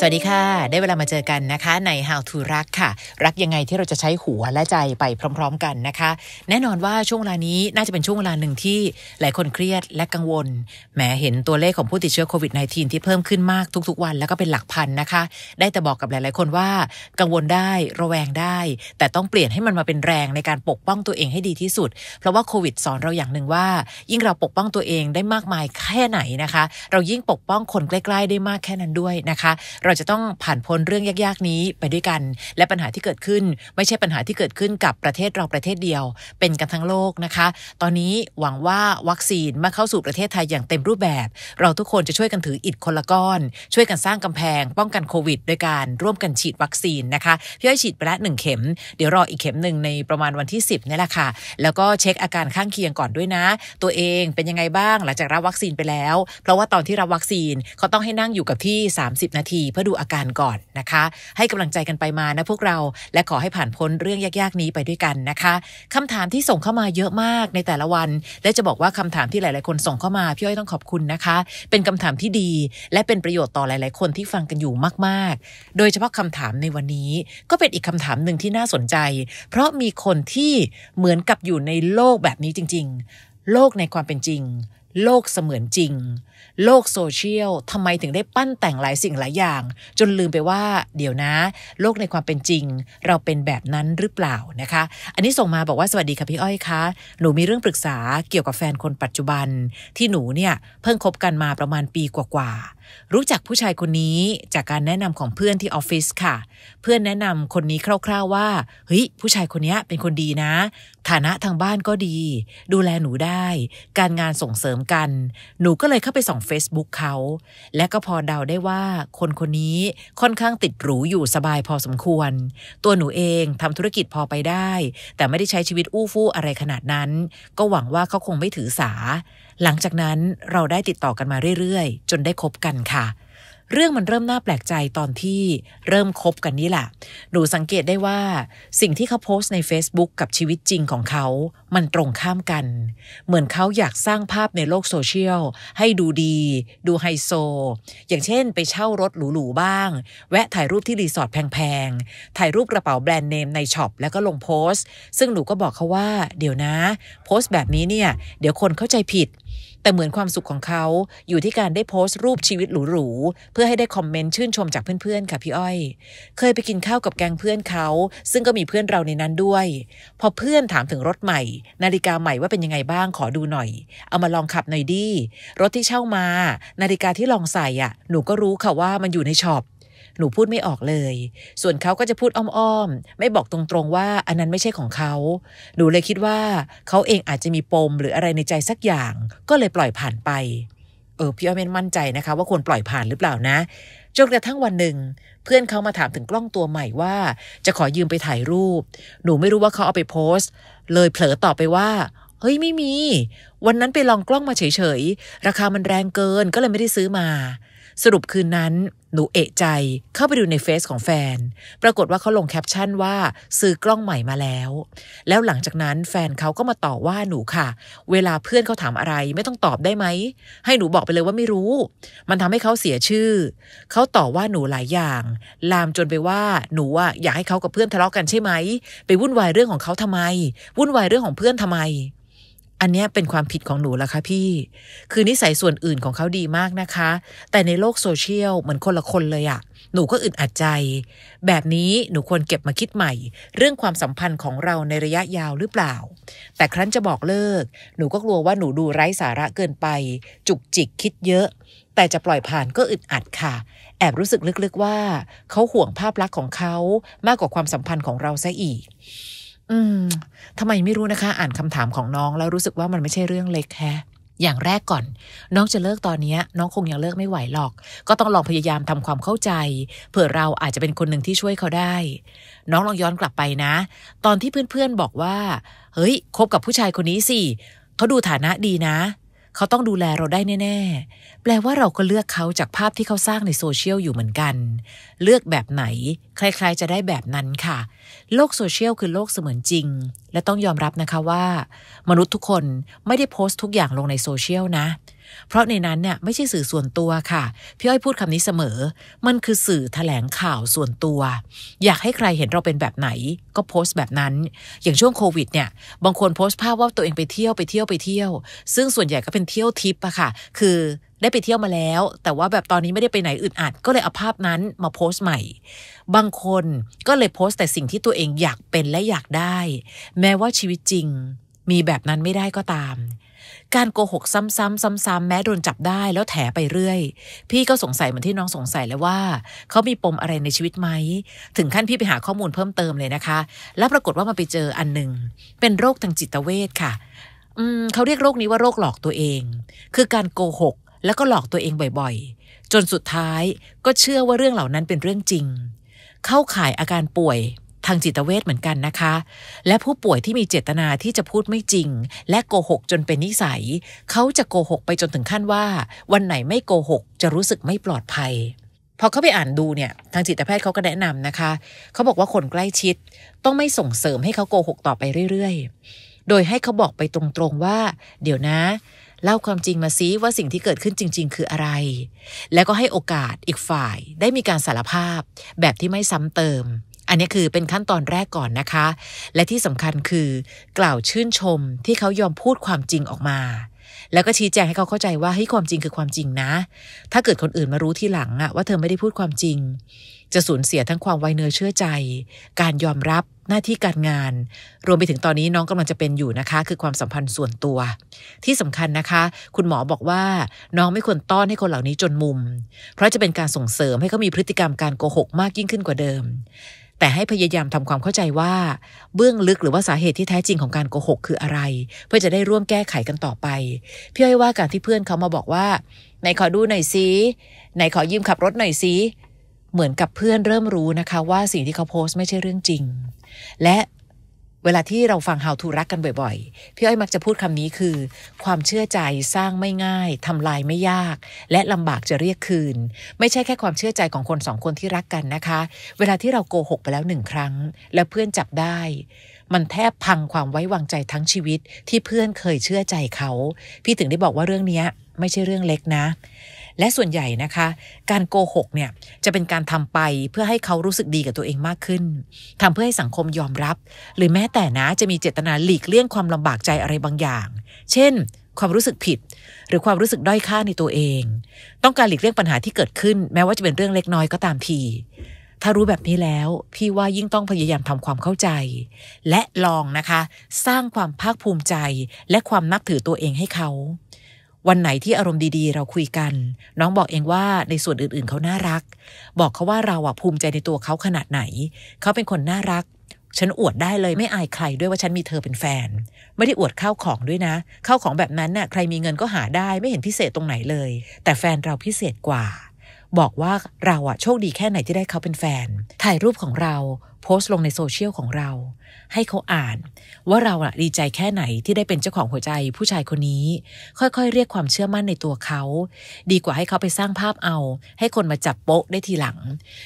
สวัสดีค่ะ ได้เวลามาเจอกันนะคะ ใน How to รักค่ะ รักยังไงที่เราจะใช้หัวและใจไปพร้อม ๆกันนะคะ แน่นอนว่าช่วงเวลานี้น่าจะเป็นช่วงเวลาหนึ่งที่หลายคนเครียดและกังวลแหมเห็นตัวเลขของผู้ติดเชื้อโควิด -19 ที่เพิ่มขึ้นมากทุกๆ วันแล้วก็เป็นหลักพันนะคะ ได้แต่บอกกับหลายๆ คนว่ากังวลได้ ระแวงได้ แต่ต้องเปลี่ยนให้มันมาเป็นแรงในการปกป้องตัวเองให้ดีที่สุดเพราะว่าโควิดสอนเราอย่างหนึ่งว่า ยิ่งเราปกป้องตัวเองได้มากมายแค่ไหนนะคะ เรายิ่งปกป้องคนใกล้ๆได้มากแค่นั้นด้วยนะคะเราจะต้องผ่านพ้นเรื่องยาก ๆนี้ไปด้วยกันและปัญหาที่เกิดขึ้นไม่ใช่ปัญหาที่เกิดขึ้นกับประเทศเราประเทศเดียว เป็นกันทั้งโลกนะคะ ตอนนี้หวังว่าวัคซีนมาเข้าสู่ประเทศไทยอย่างเต็มรูปแบบ เราทุกคนจะช่วยกันถืออิดคนละก้อน ช่วยกันสร้างกำแพงป้องกันโควิดโดยการร่วมกันฉีดวัคซีนนะคะพี่อ้อยฉีดไปแล้วหนึ่งเข็มเดี๋ยวรออีกเข็มหนึ่งในประมาณวันที่ 10นี่แหละค่ะแล้วก็เช็คอาการข้างเคียงก่อนด้วยนะ ตัวเองเป็นยังไงบ้างหลังจากรับวัคซีนไปแล้ว เพราะว่าตอนที่รับวัคซีนเขาต้องให้นั่งอยู่กับที่ 30 นาทีเพื่อดูอาการก่อนนะคะ ให้กำลังใจกันไปมานะพวกเราและขอให้ผ่านพ้นเรื่องยากๆนี้ไปด้วยกันนะคะ คำถามที่ส่งเข้ามาเยอะมากในแต่ละวัน และจะบอกว่าคำถามที่หลายๆ คนส่งเข้ามาพี่อ้อยต้องขอบคุณนะคะ เป็นคำถามที่ดีและเป็นประโยชน์ต่อหลายๆคนที่ฟังกันอยู่มากๆ โดยเฉพาะคำถามในวันนี้ก็เป็นอีกคำถามหนึ่งที่น่าสนใจ เพราะมีคนที่เหมือนกับอยู่ในโลกแบบนี้จริงๆ โลกในความเป็นจริงโลกเสมือนจริง โลกโซเชียล ทำไมถึงได้ปั้นแต่งหลายสิ่งหลายอย่าง จนลืมไปว่า เดี๋ยวนะ โลกในความเป็นจริง เราเป็นแบบนั้นหรือเปล่านะคะ อันนี้ส่งมาบอกว่า สวัสดีค่ะพี่อ้อยคะ หนูมีเรื่องปรึกษาเกี่ยวกับแฟนคนปัจจุบัน ที่หนูเนี่ย เพิ่งคบกันมาประมาณปีกว่ารู้จักผู้ชายคนนี้จากการแนะนำของเพื่อนที่ออฟฟิศค่ะ เพื่อนแนะนำคนนี้คร่าวๆว่า เฮ้ย ผู้ชายคนนี้เป็นคนดีนะ ฐานะทางบ้านก็ดี ดูแลหนูได้ การงานส่งเสริมกัน หนูก็เลยเข้าไปส่อง Facebook เขาและก็พอเดาได้ว่า คนคนนี้ค่อนข้างติดหรูอยู่สบายพอสมควร ตัวหนูเองทำธุรกิจพอไปได้ แต่ไม่ได้ใช้ชีวิตอู้ฟู่อะไรขนาดนั้น ก็หวังว่าเขาคงไม่ถือสา หลังจากนั้นเราได้ติดต่อกันมาเรื่อยๆ จนได้คบกันันค่ะเรื่องมันเริ่มน่าแปลกใจตอนที่เริ่มคบกันนี่แหละ หนูสังเกตได้ว่า สิ่งที่เขาโพสต์ใน Facebook กับชีวิตจริงของเขา มันตรงข้ามกัน เหมือนเขาอยากสร้างภาพในโลกโซเชียลให้ดูดี ดูไฮโซ อย่างเช่นไปเช่ารถหรูๆบ้าง แวะถ่ายรูปที่รีสอร์ทแพงๆ ถ่ายรูปกระเป๋าแบรนด์เนมในช็อปแล้วก็ลงโพสต์ซึ่งหนูก็บอกเขาว่า เดี๋ยวนะ โพสต์แบบนี้เนี่ยเดี๋ยวคนเข้าใจผิดแต่เหมือนความสุขของเขาอยู่ที่การได้โพสต์รูปชีวิตหรูๆเพื่อให้ได้คอมเมนต์ชื่นชมจากเพื่อนๆค่ะพี่อ้อย เคยไปกินข้าวกับแก๊งเพื่อนเขา ซึ่งก็มีเพื่อนเราในนั้นด้วย พอเพื่อนถามถึงรถใหม่ นาฬิกาใหม่ว่าเป็นยังไงบ้างขอดูหน่อย เอามาลองขับหน่อยดี รถที่เช่ามา นาฬิกาที่ลองใส่อ่ะ หนูก็รู้ค่ะว่ามันอยู่ในช็อปหนูพูดไม่ออกเลย ส่วนเขาก็จะพูดอ้อม ๆ ไม่บอกตรงๆ ว่าอันนั้นไม่ใช่ของเขาหนูเลยคิดว่าเขาเองอาจจะมีปมหรืออะไรในใจสักอย่าง ก็เลยปล่อยผ่านไป เออพี่อ้อยไม่มั่นใจนะคะว่าควรปล่อยผ่านหรือเปล่านะ จนกระทั่งวันหนึ่ง เพื่อนเขามาถามถึงกล้องตัวใหม่ว่าจะขอยืมไปถ่ายรูป หนูไม่รู้ว่าเขาเอาไปโพสต์ เลยเผลอตอบไปว่าเฮ้ยไม่มี วันนั้นไปลองกล้องมาเฉยๆ ราคามันแรงเกินก็เลยไม่ได้ซื้อมาสรุปคืนนั้น หนูเอกใจเข้าไปดูในเฟซของแฟน ปรากฏว่าเขาลงแคปชั่นว่าซื้อกล้องใหม่มาแล้ว แล้วหลังจากนั้นแฟนเขาก็มาต่อว่าหนูค่ะ เวลาเพื่อนเขาถามอะไร ไม่ต้องตอบได้ไหมให้หนูบอกไปเลยว่าไม่รู้ มันทำให้เขาเสียชื่อเขาต่อว่าหนูหลายอย่าง ลามจนไปว่า หนูอะอยากให้เขากับเพื่อนทะเลาะกกันใช่ไหมไปวุ่นวายเรื่องของเขาทำไมวุ่นวายเรื่องของเพื่อนทำไมอันนี้เป็นความผิดของหนูแล้วคะพี่ คือนิสัยส่วนอื่นของเขาดีมากนะคะ แต่ในโลกโซเชียลเหมือนคนละคนเลยอะหนูก็อึดอัดใจ แบบนี้ หนูควรเก็บมาคิดใหม่ เรื่องความสัมพันธ์ของเราในระยะยาวหรือเปล่า แต่ครั้นจะบอกเลิก หนูก็กลัวว่าหนูดูไร้สาระเกินไป จุกจิกคิดเยอะ แต่จะปล่อยผ่านก็อึดอัดค่ะ แอบรู้สึกลึกๆว่า เขาห่วงภาพลักษณ์ของเขามากกว่าความสัมพันธ์ของเราซะอีกอืมทำไมไม่รู้นะคะอ่านคำถามของน้องแล้วรู้สึกว่ามันไม่ใช่เรื่องเล็กแค่อย่างแรกก่อนน้องจะเลิกตอนนี้น้องคงยังเลิกไม่ไหวหรอก ก็ต้องลองพยายามทำความเข้าใจ เผื่อเราอาจจะเป็นคนหนึ่งที่ช่วยเขาได้ น้องลองย้อนกลับไปนะตอนที่เพื่อนๆบอกว่า เฮ้ย คบกับผู้ชายคนนี้สิ เขาดูฐานะดีนะเขาต้องดูแลเราได้แน่ ๆ แปลว่าเราก็เลือกเขาจากภาพที่เขาสร้างในโซเชียลอยู่เหมือนกัน เลือกแบบไหน ใครๆ จะได้แบบนั้นค่ะ โลกโซเชียลคือโลกเสมือนจริง และต้องยอมรับนะคะว่า มนุษย์ทุกคนไม่ได้โพสต์ทุกอย่างลงในโซเชียลนะเพราะในนั้นเนี่ยไม่ใช่สื่อส่วนตัวค่ะพี่อ้อยพูดคำนี้เสมอ มันคือสื่อแถลงข่าวส่วนตัว อยากให้ใครเห็นเราเป็นแบบไหน ก็โพสต์แบบนั้น อย่างช่วงโควิดเนี่ยบางคนโพสต์ภาพว่าตัวเองไปเที่ยวไปเที่ยวไปเที่ยว ซึ่งส่วนใหญ่ก็เป็นเที่ยวทิปอะค่ะคือได้ไปเที่ยวมาแล้ว แต่ว่าแบบตอนนี้ไม่ได้ไปไหนอึดอัดก็เลยเอาภาพนั้นมาโพสต์ใหม่บางคนก็เลยโพสต์แต่สิ่งที่ตัวเองอยากเป็นและอยากได้ แม้ว่าชีวิตจริง มีแบบนั้นไม่ได้ก็ตามการโกหกซ้ำๆ ซ้ำๆ แม้โดนจับได้แล้วแถไปเรื่อย พี่ก็สงสัยเหมือนที่น้องสงสัยแล้วว่าเขามีปมอะไรในชีวิตไหม ถึงขั้นพี่ไปหาข้อมูลเพิ่มเติมเลยนะคะ แล้วปรากฏว่ามาไปเจออันหนึ่งเป็นโรคทางจิตเวชค่ะเขาเรียกโรคนี้ว่าโรคหลอกตัวเอง คือการโกหก แล้วก็หลอกตัวเองบ่อยๆ จนสุดท้ายก็เชื่อว่าเรื่องเหล่านั้นเป็นเรื่องจริง เข้าข่ายอาการป่วยทางจิตเวชเหมือนกันนะคะ และผู้ป่วยที่มีเจตนาที่จะพูดไม่จริง และโกหกจนเป็นนิสัย เขาจะโกหกไปจนถึงขั้นว่าวันไหนไม่โกหกจะรู้สึกไม่ปลอดภัยพอเขาไปอ่านดูเนี่ยทางจิตแพทย์เขาก็แนะนำนะคะเขาบอกว่าคนใกล้ชิดต้องไม่ส่งเสริมให้เขาโกหกต่อไปเรื่อย ๆ โดยให้เขาบอกไปตรงๆว่า เดี๋ยวนะเล่าความจริงมาซิว่าสิ่งที่เกิดขึ้นจริงๆ คืออะไร แล้วก็ให้โอกาสอีกฝ่ายได้มีการสารภาพ แบบที่ไม่ซ้ำเติมอันนี้คือเป็นขั้นตอนแรกก่อนนะคะ และที่สำคัญคือกล่าวชื่นชมที่เขายอมพูดความจริงออกมา แล้วก็ชี้แจงให้เขาเข้าใจว่าให้ความจริงคือความจริงนะ ถ้าเกิดคนอื่นมารู้ทีหลังอะว่าเธอไม่ได้พูดความจริง จะสูญเสียทั้งความไวเนื้อเชื่อใจ การยอมรับหน้าที่การงาน รวมไปถึงตอนนี้น้องกำลังจะเป็นอยู่นะคะ คือความสัมพันธ์ส่วนตัว ที่สำคัญนะคะ คุณหมอบอกว่า น้องไม่ควรต้อนให้คนเหล่านี้จนมุม เพราะจะเป็นการส่งเสริมให้เขามีพฤติกรรมการโกหก มากยิ่งขึ้นกว่าเดิมแต่ให้พยายามทำความเข้าใจว่า เบื้องลึกหรือว่าสาเหตุที่แท้จริงของการโกหกคืออะไร เพื่อจะได้ร่วมแก้ไขกันต่อไปพี่อ้อยว่าการที่เพื่อนเขามาบอกว่าไหนขอดูหน่อยซิไหนขอยืมขับรถหน่อยซิเหมือนกับเพื่อนเริ่มรู้นะคะว่าสิ่งที่เขาโพสต์ไม่ใช่เรื่องจริง และวลาที่เราฟัง How to รักกันบ่อย ๆ พี่อ้อยมักจะพูดคำนี้คือ ความเชื่อใจสร้างไม่ง่ายทำลายไม่ยาก และลำบากจะเรียกคืน ไม่ใช่แค่ความเชื่อใจของคนสองคนที่รักกันนะคะ เวลาที่เราโกหกไปแล้วหนึ่งครั้ง แล้วเพื่อนจับได้มันแทบพังความไว้วางใจทั้งชีวิตที่เพื่อนเคยเชื่อใจเขา พี่ถึงได้บอกว่าเรื่องนี้ไม่ใช่เรื่องเล็กนะ และส่วนใหญ่นะคะ การโกหกเนี่ย จะเป็นการทำไปเพื่อให้เขารู้สึกดีกับตัวเองมากขึ้น ทำเพื่อให้สังคมยอมรับ หรือแม้แต่นะจะมีเจตนาหลีกเลี่ยงความลำบากใจอะไรบางอย่าง เช่น ความรู้สึกผิด หรือความรู้สึกด้อยค่าในตัวเอง ต้องการหลีกเลี่ยงปัญหาที่เกิดขึ้น แม้ว่าจะเป็นเรื่องเล็กน้อยก็ตามทีถ้ารู้แบบนี้แล้วพี่ว่ายิ่งต้องพยายามทำความเข้าใจ และลองนะคะ สร้างความภาคภูมิใจและความนับถือตัวเองให้เขา วันไหนที่อารมณ์ดีๆ เราคุยกัน น้องบอกเองว่าในส่วนอื่นๆเขาน่ารัก บอกเขาว่าเราอะภูมิใจในตัวเขาขนาดไหน เขาเป็นคนน่ารัก ฉันอวดได้เลยไม่อายใครด้วยว่าฉันมีเธอเป็นแฟน ไม่ได้อวดข้าวของด้วยนะข้าวของแบบนั้นน่ะใครมีเงินก็หาได้ ไม่เห็นพิเศษตรงไหนเลย แต่แฟนเราพิเศษกว่าบอกว่าเราอะโชคดีแค่ไหนที่ได้เขาเป็นแฟน ถ่ายรูปของเรา โพสต์ลงในโซเชียลของเรา ให้เขาอ่าน ว่าเราอะดีใจแค่ไหนที่ได้เป็นเจ้าของหัวใจผู้ชายคนนี้ค่อยๆ เรียกความเชื่อมั่นในตัวเขา ดีกว่าให้เขาไปสร้างภาพเอา ให้คนมาจับโป๊ะได้ทีหลัง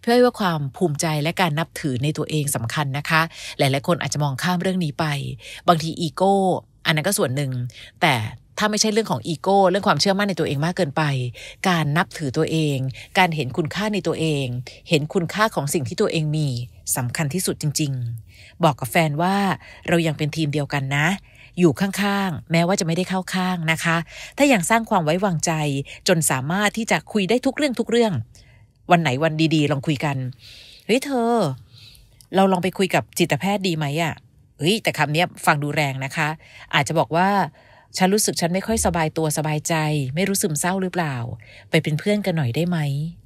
เพื่อให้ว่าความภูมิใจและการนับถือในตัวเองสำคัญนะคะหลายๆคนอาจจะมองข้ามเรื่องนี้ไป บางทีอีโก้อันนั้นก็ส่วนหนึ่งแต่ถ้าไม่ใช่เรื่องของอีโก้เรื่องความเชื่อมั่นในตัวเองมากเกินไป การนับถือตัวเอง การเห็นคุณค่าในตัวเอง เห็นคุณค่าของสิ่งที่ตัวเองมี สำคัญที่สุดจริง ๆ บอกกับแฟนว่าเรายังเป็นทีมเดียวกันนะ อยู่ข้าง ๆ แม้ว่าจะไม่ได้เข้าข้างนะคะ ถ้ายังสร้างความไว้วางใจ จนสามารถที่จะคุยได้ทุกเรื่องทุกเรื่อง วันไหนวันดี ๆ ลองคุยกันเฮ้ยเธอ เราลองไปคุยกับจิตแพทย์ดีไหมอะ่ะเฮ้ยแต่คำนี้ฟังดูแรงนะคะ อาจจะบอกว่าฉันรู้สึกฉันไม่ค่อยสบายตัวสบายใจ ไม่รู้ซึมเศร้าหรือเปล่า ไปเป็นเพื่อนกันหน่อยได้ไหม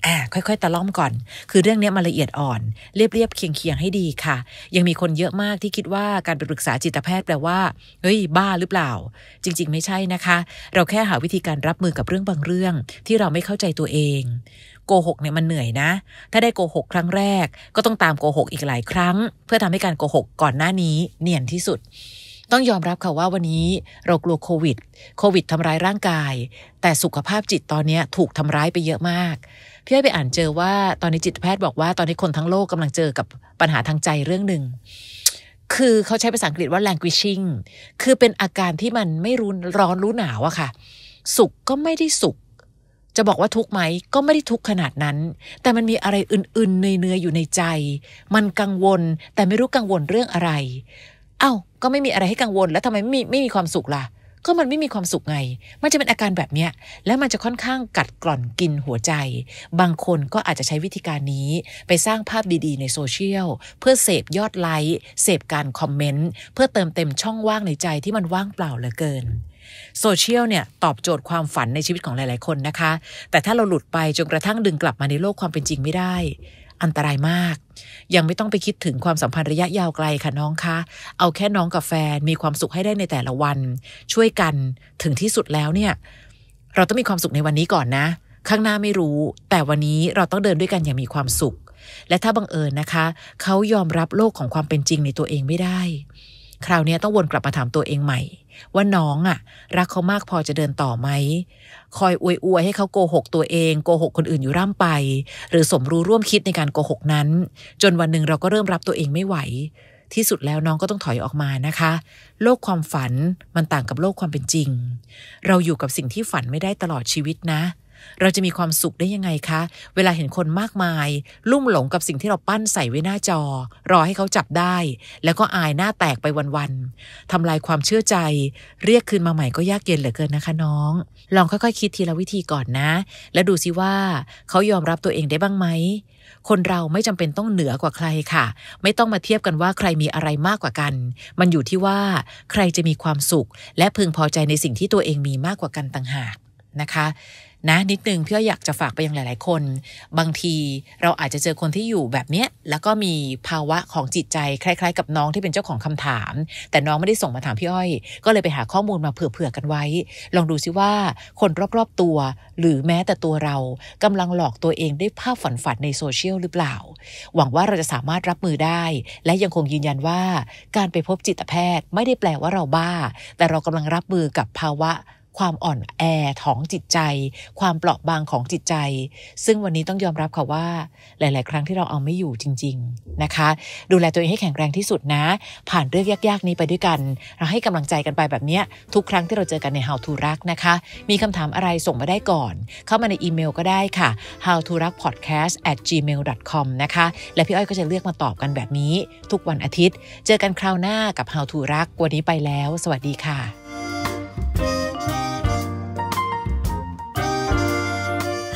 อ่าค่อย ๆตะล่อมก่อน คือเรื่องนี้มาละเอียดอ่อน เรียบๆเคียงๆให้ดีค่ะ ยังมีคนเยอะมากที่คิดว่าการไปปรึกษาจิตแพทย์แปลว่าเฮ้ย บ้าหรือเปล่า จริง ๆ ไม่ใช่นะคะ เราแค่หาวิธีการรับมือกับเรื่องบางเรื่องที่เราไม่เข้าใจตัวเอง โกหก เนี่ยมันเหนื่อยนะ ถ้าได้โกหก ครั้งแรก ก็ต้องตามโกหกอีกหลายครั้ง เพื่อทำให้การโกหกก่อนหน้านี้เนียนที่สุดต้องยอมรับค่ะว่าวันนี้เรากลัวโควิด โควิดทำร้ายร่างกาย แต่สุขภาพจิตตอนนี้ถูกทำร้ายไปเยอะมากพี่อไปอ่านเจอว่าตอนนี้จิตแพทย์บอกว่าตอนนี้คนทั้งโลกกำลังเจอกับปัญหาทางใจเรื่องหนึ่ง คือเขาใช้ภาษาอังกฤษว่า languishing คือเป็นอาการที่มันไม่รู้ร้อนรู้หนาวอะค่ะ สุขก็ไม่ได้สุข จะบอกว่าทุกข์ไหมก็ไม่ได้ทุกขนาดนั้น แต่มันมีอะไรอื่นๆเนื้อๆอยู่ในใจ มันกังวลแต่ไม่รู้กังวลเรื่องอะไรเอ้าก็ไม่มีอะไรให้กังวลแล้วทำไมไม่ไม่มีความสุขล่ะ ก็มันไม่มีความสุขไง มันจะเป็นอาการแบบเนี้ยแล้วมันจะค่อนข้างกัดกร่อนกินหัวใจ บางคนก็อาจจะใช้วิธีการนี้ไปสร้างภาพดีๆ ในโซเชียลเพื่อเสพยอดไลค์เสพการคอมเมนต์เพื่อเติมเต็มช่องว่างในใจที่มันว่างเปล่าเหลือเกินโซเชียลเนี่ยตอบโจทย์ความฝันในชีวิตของหลายๆคนนะคะแต่ถ้าเราหลุดไปจนกระทั่งดึงกลับมาในโลกความเป็นจริงไม่ได้อันตรายมาก ยังไม่ต้องไปคิดถึงความสัมพันธ์ระยะยาวไกลค่ะน้องคะ เอาแค่น้องกับแฟนมีความสุขให้ได้ในแต่ละวัน ช่วยกัน ถึงที่สุดแล้วเนี่ย เราต้องมีความสุขในวันนี้ก่อนนะ ข้างหน้าไม่รู้ แต่วันนี้เราต้องเดินด้วยกันอย่างมีความสุข และถ้าบังเอิญนะคะ เขายอมรับโลกของความเป็นจริงในตัวเองไม่ได้ คราวนี้ต้องวนกลับมาถามตัวเองใหม่ว่าน้องอ่ะรักเขามากพอจะเดินต่อไหม คอยอวยอวยให้เขาโกหกตัวเองโกหกคนอื่นอยู่ร่ำไป หรือสมรู้ร่วมคิดในการโกหกนั้น จนวันหนึ่งเราก็เริ่มรับตัวเองไม่ไหว ที่สุดแล้วน้องก็ต้องถอยออกมานะคะ โลกความฝันมันต่างกับโลกความเป็นจริง เราอยู่กับสิ่งที่ฝันไม่ได้ตลอดชีวิตนะเราจะมีความสุขได้ยังไงคะ เวลาเห็นคนมากมาย ลุ่มหลงกับสิ่งที่เราปั้นใส่ไว้หน้าจอ รอให้เขาจับได้ แล้วก็อายหน้าแตกไปวันๆทำลายความเชื่อใจ เรียกคืนมาใหม่ก็ยากเย็นเหลือเกินนะคะน้อง ลองค่อยๆคคิดทีละวิธีก่อนนะ แล้วดูซิว่า เขายอมรับตัวเองได้บ้างไหม คนเราไม่จำเป็นต้องเหนือกว่าใครค่ะ ไม่ต้องมาเทียบกันว่าใครมีอะไรมากกว่ากัน มันอยู่ที่ว่าใครจะมีความสุข และพึงพอใจในสิ่งที่ตัวเองมีมากกว่ากันต่างหากนะคะนะนิดนึงพี่อยากจะฝากไปยังหลายๆคน บางทีเราอาจจะเจอคนที่อยู่แบบเนี้ยแล้วก็มีภาวะของจิตใจ คล้ายๆ กับน้องที่เป็นเจ้าของคำถาม แต่น้องไม่ได้ส่งมาถามพี่อ้อย ก็เลยไปหาข้อมูลมาเผื่อๆ กันไว้ ลองดูซิว่า คนรอบๆตัว หรือแม้แต่ตัวเรากำลังหลอกตัวเองด้วยภาพฝันฝันในโซเชียลหรือเปล่า หวังว่าเราจะสามารถรับมือได้ และยังคงยืนยันว่าการไปพบจิตแพทย์ ไม่ได้แปลว่าเราบ้า แต่เรากำลังรับมือกับภาวะความอ่อนแอของจิตใจ ความเปราะบางของจิตใจ ซึ่งวันนี้ต้องยอมรับค่ะว่าหลาย ๆ ครั้งที่เราเอาไม่อยู่จริงๆ นะคะ ดูแลตัวเองให้แข็งแรงที่สุดนะ ผ่านเรื่องยาก ๆ นี้ไปด้วยกัน เราให้กำลังใจกันไปแบบนี้ ทุกครั้งที่เราเจอกันใน How to รักนะคะ มีคำถามอะไรส่งมาได้ก่อน เข้ามาในอีเมลก็ได้ค่ะ how to รัก podcast at gmail com นะคะและพี่อ้อยก็จะเลือกมาตอบกันแบบนี้ ทุกวันอาทิตย์ เจอกันคราวหน้ากับ How to รักวันนี้ไปแล้ว สวัสดีค่ะ